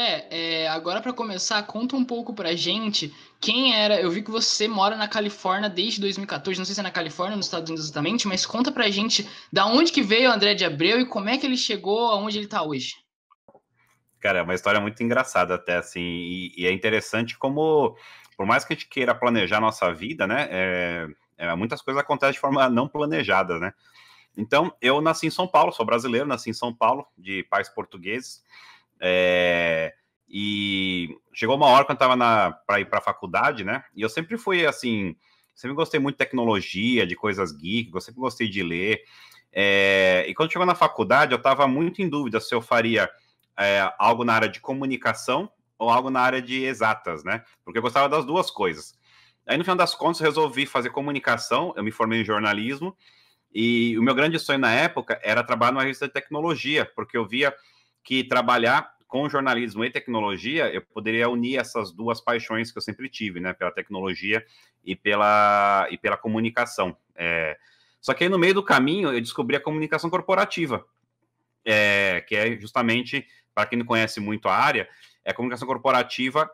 É, é agora para começar, conta um pouco pra gente quem era. Eu vi que você mora na Califórnia desde 2014, não sei se é na Califórnia nos Estados Unidos exatamente, mas conta pra gente da onde que veio o André de Abreu e como é que ele chegou aonde ele tá hoje. Cara, é uma história muito engraçada até, assim, e, e é interessante como, por mais que a gente queira planejar a nossa vida, né, é, é, muitas coisas acontecem de forma não planejada, né. Então, eu nasci em São Paulo, sou brasileiro, nasci em São Paulo, de pais portugueses, é, e chegou uma hora quando eu estava para ir para a faculdade, né? E eu sempre fui assim, sempre gostei muito de tecnologia, de coisas geek, eu sempre gostei de ler. É, e quando chegou na faculdade, eu estava muito em dúvida se eu faria é, algo na área de comunicação ou algo na área de exatas, né? Porque eu gostava das duas coisas. Aí, no final das contas, resolvi fazer comunicação, eu me formei em jornalismo, e o meu grande sonho na época era trabalhar numa revista de tecnologia, porque eu via que trabalhar com jornalismo e tecnologia, eu poderia unir essas duas paixões que eu sempre tive, né? Pela tecnologia e pela, e pela comunicação. É... Só que aí no meio do caminho eu descobri a comunicação corporativa, é... que é justamente, para quem não conhece muito a área, é a comunicação corporativa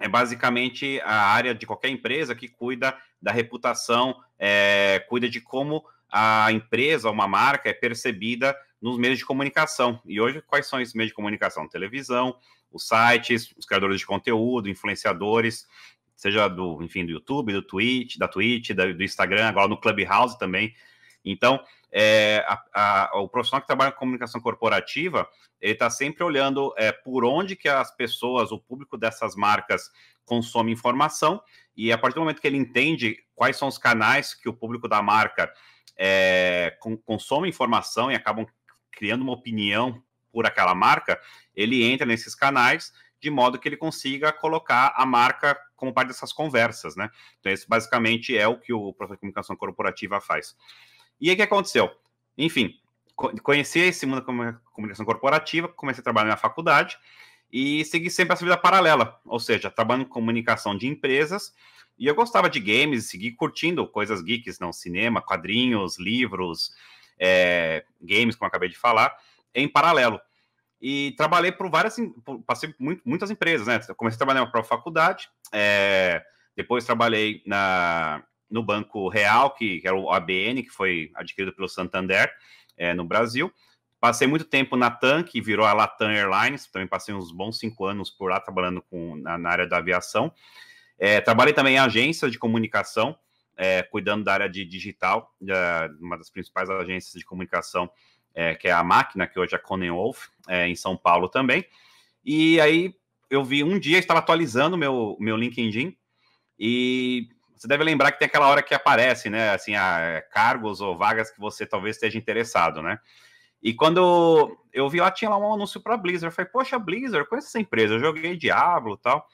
é basicamente a área de qualquer empresa que cuida da reputação, é... cuida de como a empresa, uma marca é percebida nos meios de comunicação. E hoje, quais são esses meios de comunicação? Televisão, os sites, os criadores de conteúdo, influenciadores, seja do, enfim, do YouTube, do Twitch, da Twitch, da, do Instagram, agora no Clubhouse também. Então, é, a, a, o profissional que trabalha com comunicação corporativa, ele está sempre olhando é, por onde que as pessoas, o público dessas marcas consome informação, e a partir do momento que ele entende quais são os canais que o público da marca é, consome informação e acabam criando uma opinião por aquela marca, ele entra nesses canais de modo que ele consiga colocar a marca como parte dessas conversas, né? Então, isso basicamente é o que o professor de comunicação corporativa faz. E aí, o que aconteceu? Enfim, conheci esse mundo da comunicação corporativa, comecei a trabalhar na faculdade e segui sempre essa vida paralela, ou seja, trabalhando em comunicação de empresas. E eu gostava de games, segui curtindo coisas geeks, não cinema, quadrinhos, livros, é, games, como eu acabei de falar, em paralelo. E trabalhei por várias, assim, passei muito, muitas empresas, né? Comecei a trabalhar na própria faculdade, é, depois trabalhei na, no Banco Real, que, que, era o ABN, que foi adquirido pelo Santander é, no Brasil. Passei muito tempo na TAM, que virou a Latam Airlines, também passei uns bons cinco anos por lá trabalhando com, na, na área da aviação. É, trabalhei também em agência de comunicação, é, cuidando da área de digital, é, uma das principais agências de comunicação, é, que é a Máquina, que hoje é a Conan Wolf, é, em São Paulo também. E aí eu vi um dia, estava atualizando meu, meu LinkedIn, e você deve lembrar que tem aquela hora que aparece, né? Assim, a, ah, é, cargos ou vagas que você talvez esteja interessado, né? E quando eu vi lá, tinha lá um anúncio para Blizzard. Eu falei, poxa, Blizzard, conheço essa empresa, eu joguei Diablo e tal.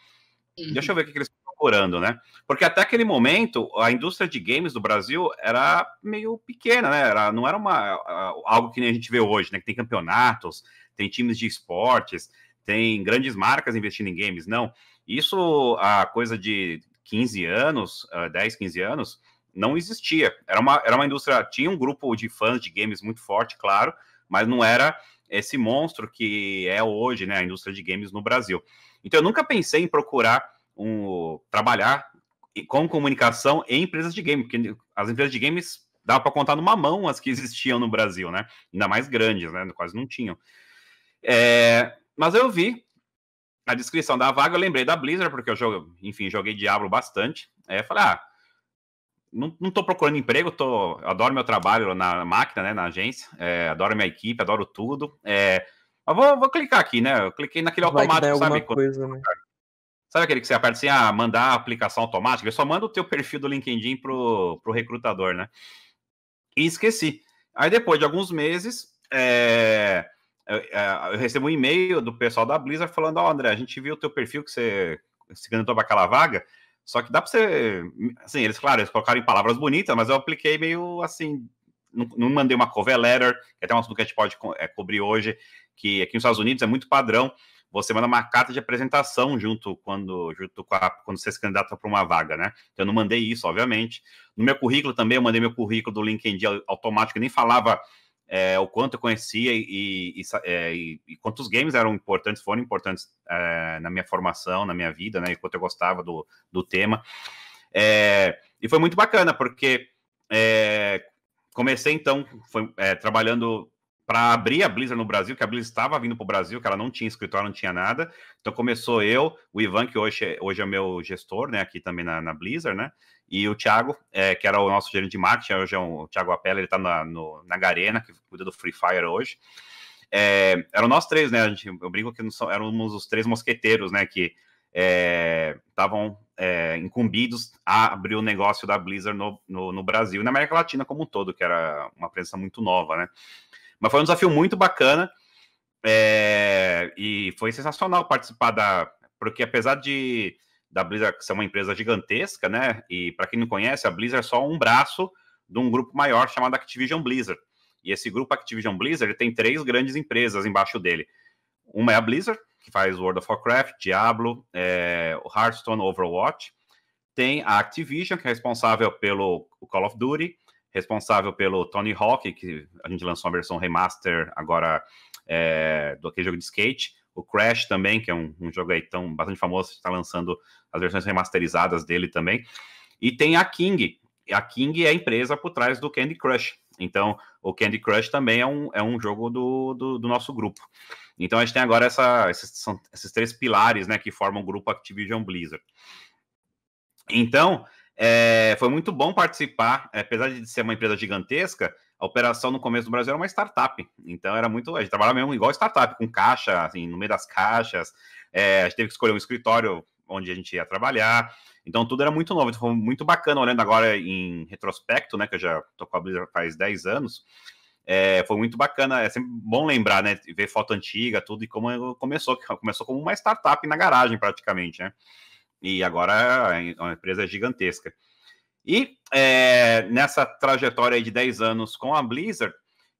Uhum. Deixa eu ver o que, que eles procurando, né? Porque até aquele momento, a indústria de games do Brasil era meio pequena, né? Era, não era uma, algo que a gente vê hoje, né? Que tem campeonatos, tem times de esportes, tem grandes marcas investindo em games, não. Isso, a coisa de 15 anos, 10, 15 anos, não existia. Era uma, era uma indústria, tinha um grupo de fãs de games muito forte, claro, mas não era esse monstro que é hoje, né, a indústria de games no Brasil. Então eu nunca pensei em procurar um, trabalhar com comunicação em empresas de game, porque as empresas de games dava para contar numa mão as que existiam no Brasil, né? Ainda mais grandes, né? Quase não tinham. É... mas eu vi a descrição da vaga, eu lembrei da Blizzard, porque eu jogo, enfim, joguei Diablo bastante. É, falei, ah, não, não tô procurando emprego, tô, adoro meu trabalho na máquina, né, na agência, é, adoro minha equipe, adoro tudo. É, mas vou, vou clicar aqui, né? Eu cliquei naquele Vai automático, sabe? Coisa, né? Sabe aquele que você aperta assim, ah, mandar a aplicação automática? Eu só manda o teu perfil do LinkedIn pro, pro recrutador, né? E esqueci. Aí depois de alguns meses, é, eu, é, eu, recebo um e-mail do pessoal da Blizzard falando, ó, oh, André, a gente viu o teu perfil que você se candidatou para aquela vaga, só que dá para você... Assim, eles, claro, eles colocaram em palavras bonitas, mas eu apliquei meio assim... Não, não mandei uma cover letter, que é até um assunto que a gente pode co é, cobrir hoje, que aqui nos Estados Unidos é muito padrão você manda uma carta de apresentação junto quando junto com a, quando você se candidata para uma vaga, né? Então, eu não mandei isso, obviamente. No meu currículo também, eu mandei meu currículo do LinkedIn automático, nem falava é, o quanto eu conhecia e, e, é, e, e, quantos games eram importantes, foram importantes é, na minha formação, na minha vida, né? E quanto eu gostava do, do tema. É, e foi muito bacana, porque é, comecei então foi, trabalhando para abrir a Blizzard no Brasil, que a Blizzard estava vindo para o Brasil, que ela não tinha escritório, não tinha nada. Então começou eu, o Ivan, que hoje, é, hoje é meu gestor, né, aqui também na, na Blizzard, né, e o Thiago, é, que era o nosso gerente de marketing, hoje é um, o Thiago Apela, ele está na, na Garena, que cuida do Free Fire hoje. É, eram nós três, né, a gente, eu brinco que são, éramos os três mosqueteiros, né, que estavam é, é, incumbidos a abrir o negócio da Blizzard no, no, no Brasil e na América Latina como um todo, que era uma presença muito nova, né. Mas foi um desafio muito bacana é, e foi sensacional participar da. Porque apesar de da Blizzard ser uma empresa gigantesca, né? E para quem não conhece, a Blizzard é só um braço de um grupo maior chamado Activision Blizzard. E esse grupo Activision Blizzard tem três grandes empresas embaixo dele. Uma é a Blizzard, que faz World of Warcraft, Diablo, é, Hearthstone, Overwatch. Tem a Activision, que é responsável pelo Call of Duty responsável pelo Tony Hawk, que a gente lançou a versão remaster agora é, do aquele jogo de skate. O Crash também, que é um, um jogo aí tão bastante famoso, está lançando as versões remasterizadas dele também. E tem a King. A King é a empresa por trás do Candy Crush. Então, o Candy Crush também é um, é um jogo do, do, do nosso grupo. Então, a gente tem agora essa, esses, são, esses três pilares né, que formam o grupo Activision Blizzard. Então, é, foi muito bom participar, é, apesar de ser uma empresa gigantesca, a operação no começo do Brasil era uma startup. Então era muito. A gente trabalhava mesmo igual startup, com caixa, assim, no meio das caixas. É, a gente teve que escolher um escritório onde a gente ia trabalhar. Então tudo era muito novo. Então, foi muito bacana olhando agora em retrospecto, né? Que eu já tô com a Blizzard faz 10 anos. É, foi muito bacana, é sempre bom lembrar, né? Ver foto antiga, tudo, e como começou, começou como uma startup na garagem, praticamente, né? E agora é uma empresa gigantesca. E é, nessa trajetória de 10 anos com a Blizzard,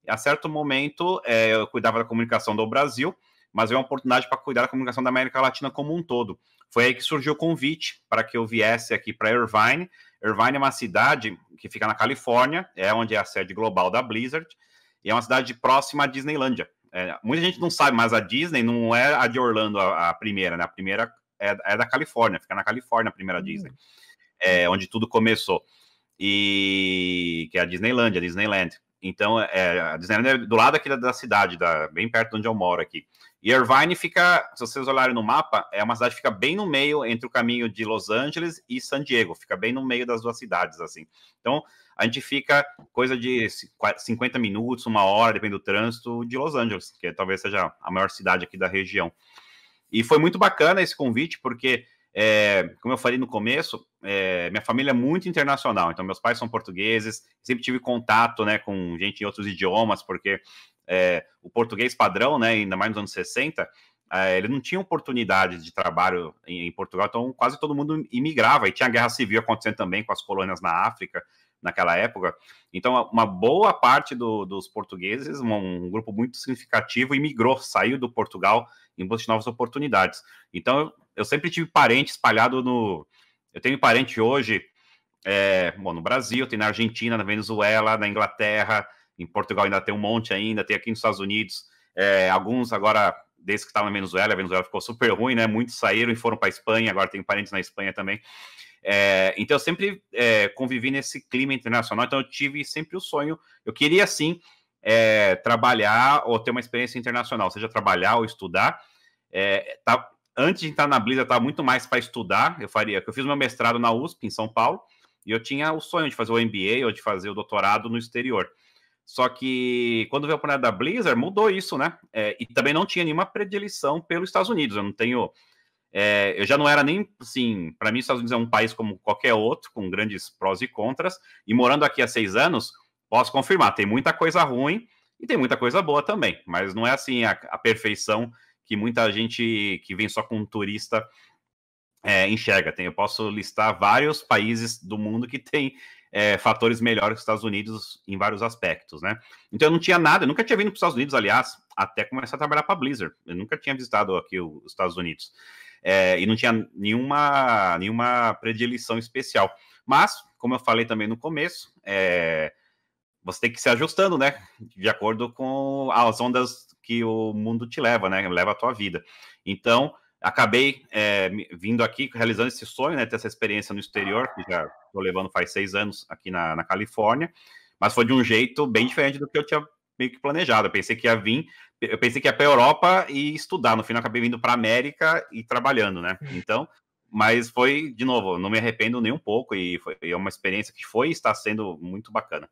a certo momento é, eu cuidava da comunicação do Brasil, mas veio uma oportunidade para cuidar da comunicação da América Latina como um todo. Foi aí que surgiu o convite para que eu viesse aqui para Irvine. Irvine é uma cidade que fica na Califórnia, é onde é a sede global da Blizzard, e é uma cidade próxima à Disneylândia. É, muita gente não sabe, mas a Disney não é a de Orlando a, a primeira, né? A primeira é, é da Califórnia, fica na Califórnia a primeira uhum. Disney, é, onde tudo começou. E que é a Disneylandia, a Disneyland. Então, é, a Disneyland é do lado aqui da, da cidade, da, bem perto de onde eu moro aqui. E Irvine fica, se vocês olharem no mapa, é uma cidade que fica bem no meio entre o caminho de Los Angeles e San Diego, fica bem no meio das duas cidades, assim. Então, a gente fica coisa de 50 minutos, uma hora, depende do trânsito, de Los Angeles, que talvez seja a maior cidade aqui da região. E foi muito bacana esse convite, porque, é, como eu falei no começo, é, minha família é muito internacional. Então, meus pais são portugueses, sempre tive contato né, com gente em outros idiomas, porque é, o português padrão, né, ainda mais nos anos 60, é, ele não tinha oportunidade de trabalho em, Portugal, então quase todo mundo imigrava. E tinha a guerra civil acontecendo também com as colônias na África naquela época. Então, uma boa parte do, dos portugueses, um, um, grupo muito significativo, imigrou, saiu do Portugal em busca de novas oportunidades. Então, eu, eu sempre tive parente espalhado no. Eu tenho parente hoje é, bom, no Brasil, tem na Argentina, na Venezuela, na Inglaterra, em Portugal ainda tem um monte ainda, tem aqui nos Estados Unidos, é, alguns agora, desde que estava na Venezuela, a Venezuela ficou super ruim, né? Muitos saíram e foram para a Espanha, agora tem parentes na Espanha também. É, então eu sempre é, convivi nesse clima internacional, então eu tive sempre o sonho, eu queria sim é, trabalhar ou ter uma experiência internacional, seja trabalhar ou estudar. É, tá, antes de entrar na Blizzard, eu estava muito mais para estudar, eu faria, eu fiz meu mestrado na USP, em São Paulo, e eu tinha o sonho de fazer o MBA ou de fazer o doutorado no exterior. Só que quando veio a oportunidade da Blizzard, mudou isso, né? É, e também não tinha nenhuma predileção pelos Estados Unidos. Eu não tenho é, eu já não era nem, assim, para mim, os Estados Unidos é um país como qualquer outro, com grandes prós e contras, e morando aqui há seis anos, posso confirmar, tem muita coisa ruim e tem muita coisa boa também, mas não é assim a, a perfeição que muita gente que vem só com turista é, enxerga. Tem, eu posso listar vários países do mundo que tem é, fatores melhores que os Estados Unidos em vários aspectos, né? Então eu não tinha nada, eu nunca tinha vindo para os Estados Unidos, aliás, até começar a trabalhar para Blizzard. Eu nunca tinha visitado aqui os Estados Unidos é, e não tinha nenhuma, nenhuma predileção especial. Mas, como eu falei também no começo, é, você tem que se ajustando, né? De acordo com as ondas que o mundo te leva, né? Leva a tua vida. Então, acabei é, vindo aqui, realizando esse sonho, né? Ter essa experiência no exterior, que já estou levando faz seis anos aqui na, na Califórnia. Mas foi de um jeito bem diferente do que eu tinha meio que planejado. Eu pensei que ia vir, eu pensei que ia para Europa e estudar. No final, acabei vindo para América e trabalhando, né? Hum. Então, mas foi, de novo, não me arrependo nem um pouco e foi, é uma experiência que foi e está sendo muito bacana.